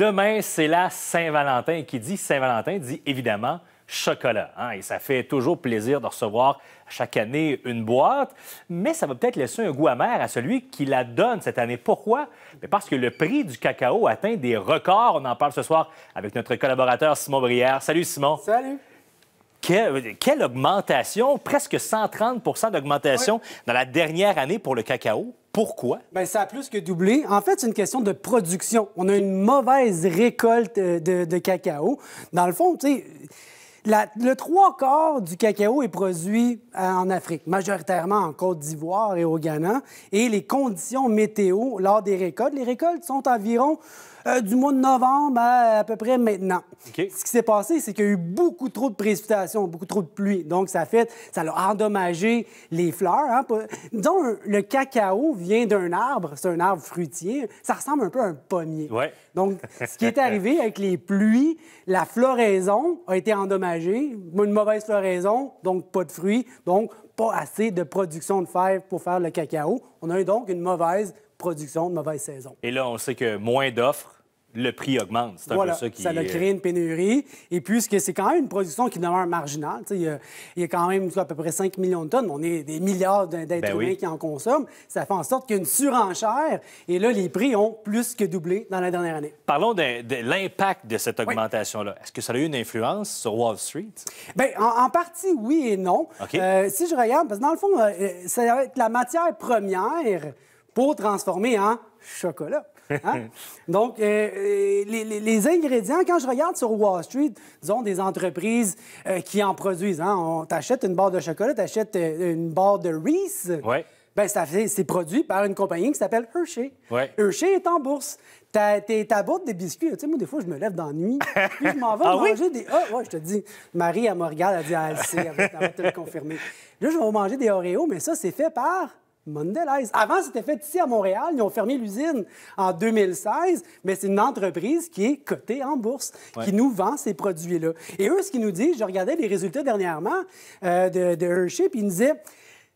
Demain, c'est la Saint-Valentin. qui dit Saint-Valentin dit évidemment chocolat. Hein. Et ça fait toujours plaisir de recevoir chaque année une boîte, mais ça va peut-être laisser un goût amer à celui qui la donne cette année. Pourquoi? parce que le prix du cacao atteint des records. On en parle ce soir avec notre collaborateur Simon Brière. Salut Simon. Salut. Euh, quelle, augmentation, presque 130 d'augmentation dans la dernière année pour le cacao. Pourquoi? Bien, ça a plus que doublé. En fait, c'est une question de production. On a une mauvaise récolte euh, de, cacao. Dans le fond, tu sais... le trois quarts du cacao est produit euh, en Afrique, majoritairement en Côte d'Ivoire et au Ghana. Et les conditions météo lors des récoltes, les récoltes sont environ euh, du mois de novembre à, à peu près maintenant. Ce qui s'est passé, c'est qu'il y a eu beaucoup trop de précipitations, beaucoup trop de pluie. Donc, ça a fait, ça a endommagé les fleurs. Hein, le cacao vient d'un arbre, c'est un arbre fruitier. Ça ressemble un peu à un pommier. Donc, ce qui est arrivé avec les pluies, la floraison a été endommagée. Une mauvaise floraison, donc pas de fruits, donc pas assez de production de fèves pour faire le cacao. On a eu donc une mauvaise production, de mauvaise saison. Et là, on sait que moins d'offres, le prix augmente. C'est un peu ça qui... Ça a créé une pénurie. Et puisque c'est quand même une production qui demeure marginale, il y, a, quand même à peu près 5 millions de tonnes, on est des milliards d'êtres ben humains qui en consomment, ça fait en sorte qu'il y a une surenchère. Et là, les prix ont plus que doublé dans la dernière année. Parlons de, l'impact de cette augmentation-là. Est-ce que ça a eu une influence sur Wall Street? Bien, en, partie, oui et non. Euh, si je regarde, parce que dans le fond, euh, ça va être la matière première pour transformer en chocolat. Hein? Donc, euh, euh, les, ingrédients, quand je regarde sur Wall Street, disons des entreprises euh, qui en produisent, hein? on t'achète une barre de chocolat, t'achètes une barre de Reese. Ouais. Bien, c'est produit par une compagnie qui s'appelle Hershey. Ouais. Hershey est en bourse. Ta, ta boîte de biscuits, tu sais, moi, des fois, je me lève dans nuit, puis je m'en vais ah manger des... Ah, je te dis, Marie, elle me regarde, elle dit, ah, elle sait, elle va te le confirmer. Là, je vais manger des Oreos, mais ça, c'est fait par... Mondelez. Avant, c'était fait ici à Montréal. Ils ont fermé l'usine en 2016, mais c'est une entreprise qui est cotée en bourse, qui nous vend ces produits-là. Et eux, ce qu'ils nous disent, je regardais les résultats dernièrement euh, de, de Hershey, puis ils nous disaient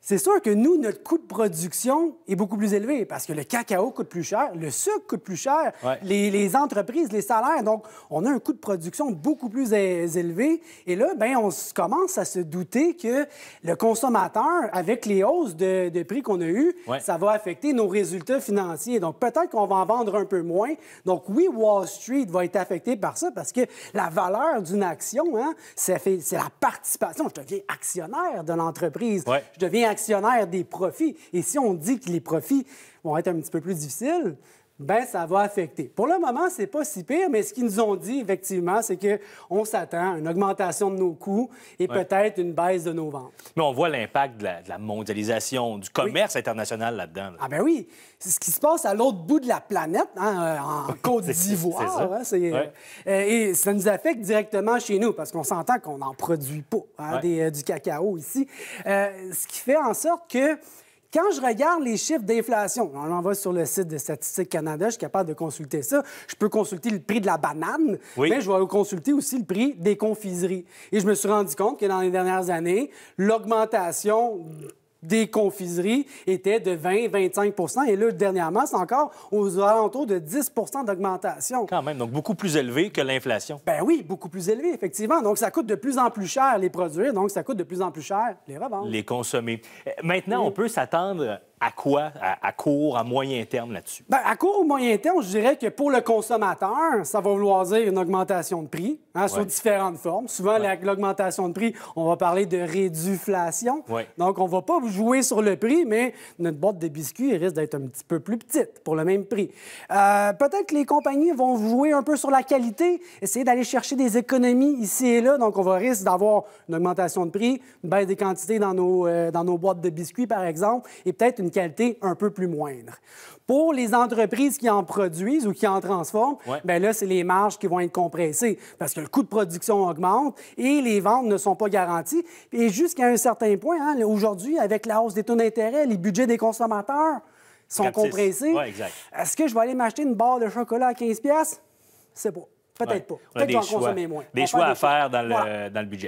c'est sûr que nous, notre coût de production est beaucoup plus élevé parce que le cacao coûte plus cher, le sucre coûte plus cher, les, entreprises, les salaires. Donc, on a un coût de production beaucoup plus élevé. Et là, ben, on commence à se douter que le consommateur, avec les hausses de, prix qu'on a eues, ça va affecter nos résultats financiers. Donc, peut-être qu'on va en vendre un peu moins. Donc, oui, Wall Street va être affecté par ça parce que la valeur d'une action, hein, c'est la participation. Je deviens actionnaire de l'entreprise. Je deviens actionnaires des profits. Et si on dit que les profits vont être un petit peu plus difficiles, ben ça va affecter. Pour le moment, c'est pas si pire, mais ce qu'ils nous ont dit, effectivement, c'est qu'on s'attend à une augmentation de nos coûts et peut-être une baisse de nos ventes. Mais on voit l'impact de, la mondialisation, du commerce international là-dedans. Ah ben oui. C'est ce qui se passe à l'autre bout de la planète, en Côte d'Ivoire. et ça nous affecte directement chez nous, parce qu'on s'entend qu'on n'en produit pas hein, euh, du cacao ici. Euh, ce qui fait en sorte que quand je regarde les chiffres d'inflation, on en va sur le site de Statistique Canada, je suis capable de consulter ça. Je peux consulter le prix de la banane, mais je vais consulter aussi le prix des confiseries. Et je me suis rendu compte que dans les dernières années, l'augmentation des confiseries était de 20-25 Et là, dernièrement, c'est encore aux alentours de 10 d'augmentation. Quand même, donc beaucoup plus élevé que l'inflation. Ben oui, beaucoup plus élevé, effectivement. Donc, ça coûte de plus en plus cher les produire, donc ça coûte de plus en plus cher les revendre. Les consommer. Euh, maintenant, on peut s'attendre à quoi, à, court, à moyen terme là-dessus? Bien, à court ou moyen terme, je dirais que pour le consommateur, ça va vouloir dire une augmentation de prix hein, sous différentes formes. Souvent, l'augmentation de prix, on va parler de réduflation. Donc, on ne va pas jouer sur le prix, mais notre boîte de biscuits risque d'être un petit peu plus petite pour le même prix. Euh, peut-être que les compagnies vont jouer un peu sur la qualité, essayer d'aller chercher des économies ici et là. Donc, on va risque d'avoir une augmentation de prix, une baisse des quantités dans nos, euh, dans nos boîtes de biscuits, par exemple, et peut-être une qualité un peu plus moindre. Pour les entreprises qui en produisent ou qui en transforment, bien là, c'est les marges qui vont être compressées parce que le coût de production augmente et les ventes ne sont pas garanties. Et jusqu'à un certain point, hein, aujourd'hui, avec la hausse des taux d'intérêt, les budgets des consommateurs sont compressés. Est-ce que je vais aller m'acheter une barre de chocolat à 15 C'est pas. Peut-être pas. Peut-être que je vais en consommer moins. Des choix à faire dans le budget.